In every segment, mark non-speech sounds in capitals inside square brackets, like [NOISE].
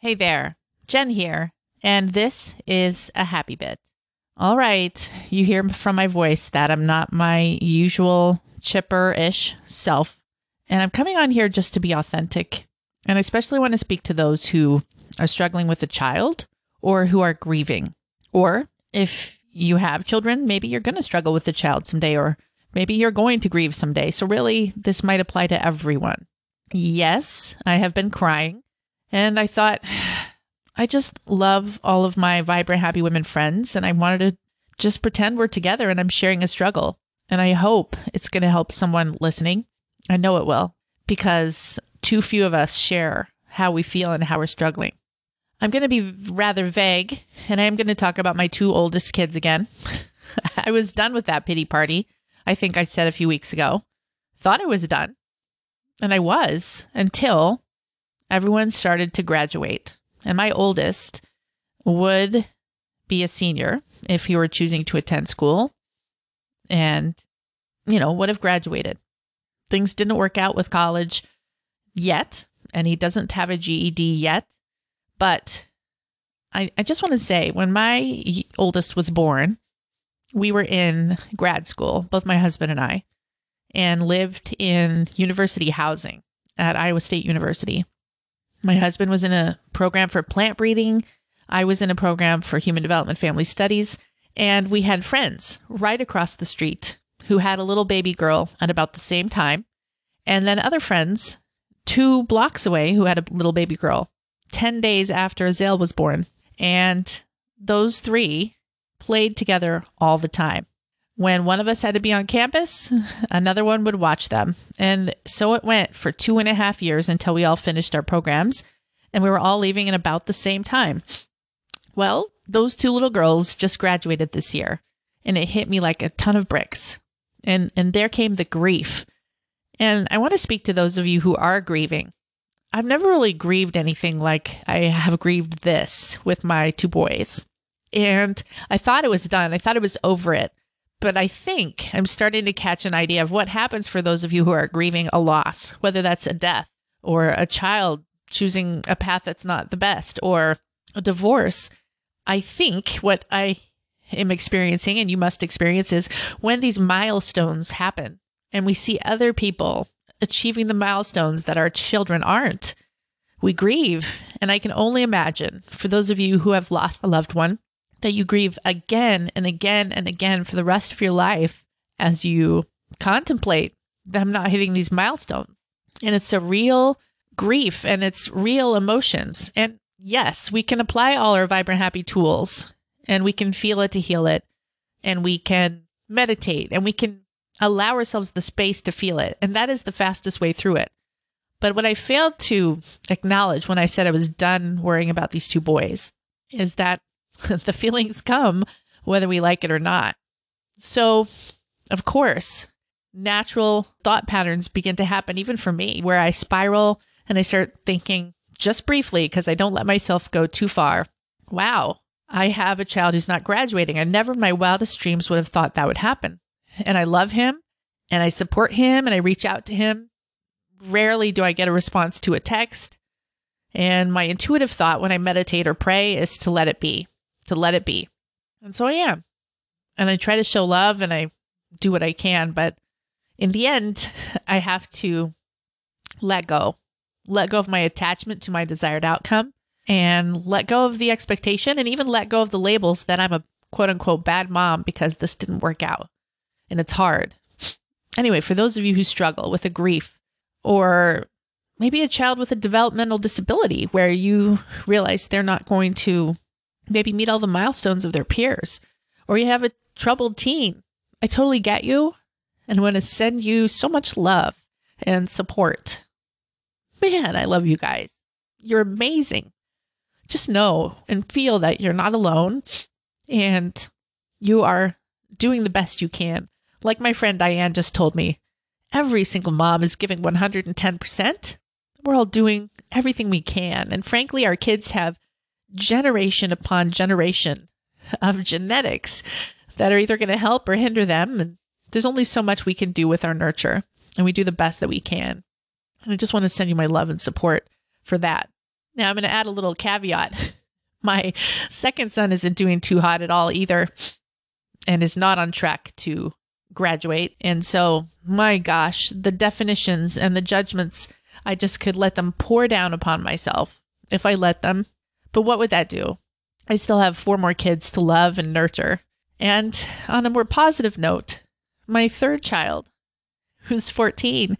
Hey there, Jen here, and this is a happy bit. All right, you hear from my voice that I'm not my usual chipper ish self, and I'm coming on here just to be authentic. And I especially want to speak to those who are struggling with a child or who are grieving. Or if you have children, maybe you're going to struggle with a child someday, or maybe you're going to grieve someday. So, really, this might apply to everyone. Yes, I have been crying. And I thought, [SIGHS] I just love all of my vibrant, happy women friends. And I wanted to just pretend we're together and I'm sharing a struggle. And I hope it's going to help someone listening. I know it will because too few of us share how we feel and how we're struggling. I'm going to be rather vague and I am going to talk about my two oldest kids again. [LAUGHS] I was done with that pity party. I think I said a few weeks ago. Thought I was done. And I was until everyone started to graduate. And my oldest would be a senior if he were choosing to attend school and, you know, would have graduated. Things didn't work out with college yet, and he doesn't have a GED yet. But I, I just want to say when my oldest was born, we were in grad school, both my husband and I, and lived in university housing at Iowa State University. My husband was in a program for plant breeding. I was in a program for human development family studies. And we had friends right across the street who had a little baby girl at about the same time. And then other friends two blocks away who had a little baby girl 10 days after Azale was born. And those three played together all the time. When one of us had to be on campus, another one would watch them. And so it went for two and a half years until we all finished our programs and we were all leaving at about the same time. Well, those two little girls just graduated this year and it hit me like a ton of bricks. And and there came the grief. And I want to speak to those of you who are grieving. I've never really grieved anything like I have grieved this with my two boys. And I thought it was done. I thought it was over it but I think I'm starting to catch an idea of what happens for those of you who are grieving a loss, whether that's a death or a child choosing a path that's not the best or a divorce. I think what I am experiencing, and you must experience, is when these milestones happen and we see other people achieving the milestones that our children aren't, we grieve. And I can only imagine for those of you who have lost a loved one that you grieve again and again and again for the rest of your life as you contemplate them not hitting these milestones. And it's a real grief and it's real emotions. And yes, we can apply all our vibrant happy tools and we can feel it to heal it and we can meditate and we can allow ourselves the space to feel it. And that is the fastest way through it. But what I failed to acknowledge when I said I was done worrying about these two boys is that [LAUGHS] the feelings come whether we like it or not. So, of course, natural thought patterns begin to happen, even for me, where I spiral and I start thinking just briefly because I don't let myself go too far. Wow, I have a child who's not graduating. I never in my wildest dreams would have thought that would happen. And I love him and I support him and I reach out to him. Rarely do I get a response to a text. And my intuitive thought when I meditate or pray is to let it be to let it be. And so I am. And I try to show love and I do what I can. But in the end, [LAUGHS] I have to let go, let go of my attachment to my desired outcome and let go of the expectation and even let go of the labels that I'm a quote unquote bad mom because this didn't work out. And it's hard. Anyway, for those of you who struggle with a grief or maybe a child with a developmental disability where you realize they're not going to maybe meet all the milestones of their peers, or you have a troubled teen. I totally get you and want to send you so much love and support. Man, I love you guys. You're amazing. Just know and feel that you're not alone and you are doing the best you can. Like my friend Diane just told me, every single mom is giving 110%. We're all doing everything we can. And frankly, our kids have generation upon generation of genetics that are either going to help or hinder them. And there's only so much we can do with our nurture, and we do the best that we can. And I just want to send you my love and support for that. Now, I'm going to add a little caveat. [LAUGHS] My second son isn't doing too hot at all either and is not on track to graduate. And so, my gosh, the definitions and the judgments, I just could let them pour down upon myself if I let them. But what would that do? I still have four more kids to love and nurture. And on a more positive note, my third child, who's 14,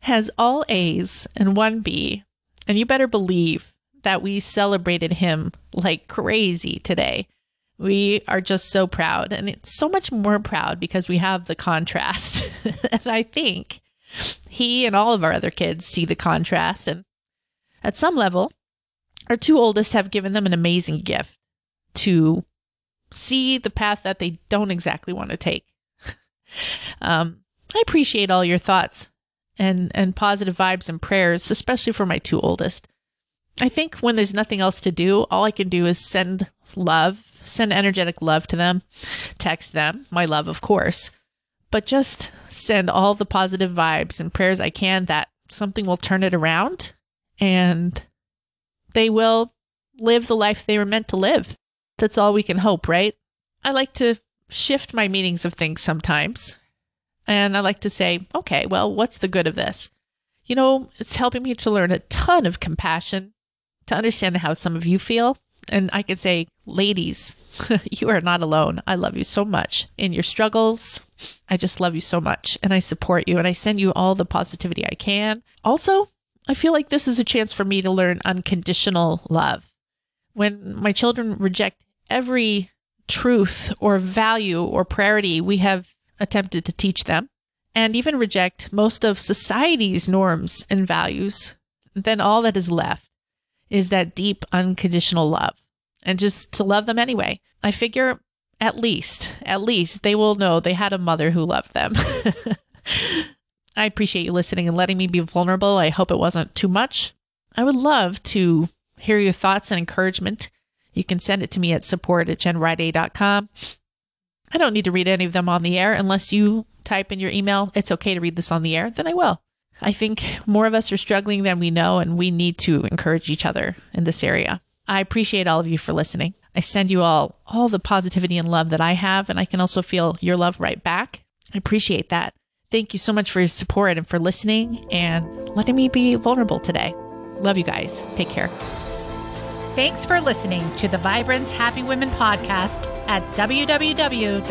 has all A's and one B. And you better believe that we celebrated him like crazy today. We are just so proud. And it's so much more proud because we have the contrast. [LAUGHS] and I think he and all of our other kids see the contrast. And at some level, our two oldest have given them an amazing gift to see the path that they don't exactly want to take. [LAUGHS] um, I appreciate all your thoughts and and positive vibes and prayers, especially for my two oldest. I think when there's nothing else to do, all I can do is send love, send energetic love to them, text them, my love, of course, but just send all the positive vibes and prayers I can that something will turn it around and they will live the life they were meant to live. That's all we can hope, right? I like to shift my meanings of things sometimes. And I like to say, okay, well, what's the good of this? You know, it's helping me to learn a ton of compassion, to understand how some of you feel. And I can say, ladies, [LAUGHS] you are not alone. I love you so much in your struggles. I just love you so much. And I support you and I send you all the positivity I can. Also, I feel like this is a chance for me to learn unconditional love. When my children reject every truth or value or priority we have attempted to teach them, and even reject most of society's norms and values, then all that is left is that deep unconditional love and just to love them anyway. I figure at least, at least they will know they had a mother who loved them. [LAUGHS] I appreciate you listening and letting me be vulnerable. I hope it wasn't too much. I would love to hear your thoughts and encouragement. You can send it to me at support at genriday.com. I don't need to read any of them on the air unless you type in your email, it's okay to read this on the air, then I will. I think more of us are struggling than we know, and we need to encourage each other in this area. I appreciate all of you for listening. I send you all all the positivity and love that I have, and I can also feel your love right back. I appreciate that. Thank you so much for your support and for listening and letting me be vulnerable today. Love you guys. Take care. Thanks for listening to the Vibrant Happy Women podcast at www.jenride.com.